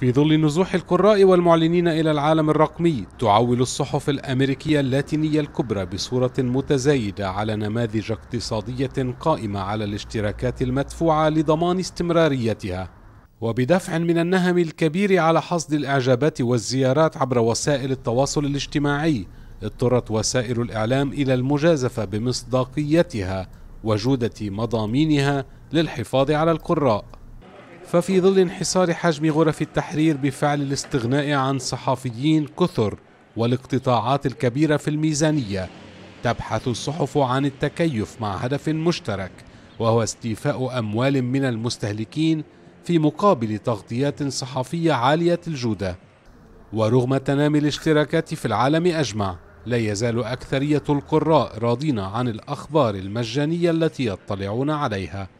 في ظل نزوح القراء والمعلنين إلى العالم الرقمي تعول الصحف الأمريكية اللاتينية الكبرى بصورة متزايدة على نماذج اقتصادية قائمة على الاشتراكات المدفوعة لضمان استمراريتها وبدفع من النهم الكبير على حصد الإعجابات والزيارات عبر وسائل التواصل الاجتماعي اضطرت وسائل الإعلام إلى المجازفة بمصداقيتها وجودة مضامينها للحفاظ على القراء ففي ظل انحصار حجم غرف التحرير بفعل الاستغناء عن صحفيين كثر والاقتطاعات الكبيرة في الميزانية تبحث الصحف عن التكيف مع هدف مشترك وهو استيفاء أموال من المستهلكين في مقابل تغطيات صحفية عالية الجودة ورغم تنامي الاشتراكات في العالم أجمع لا يزال أكثرية القراء راضين عن الأخبار المجانية التي يطلعون عليها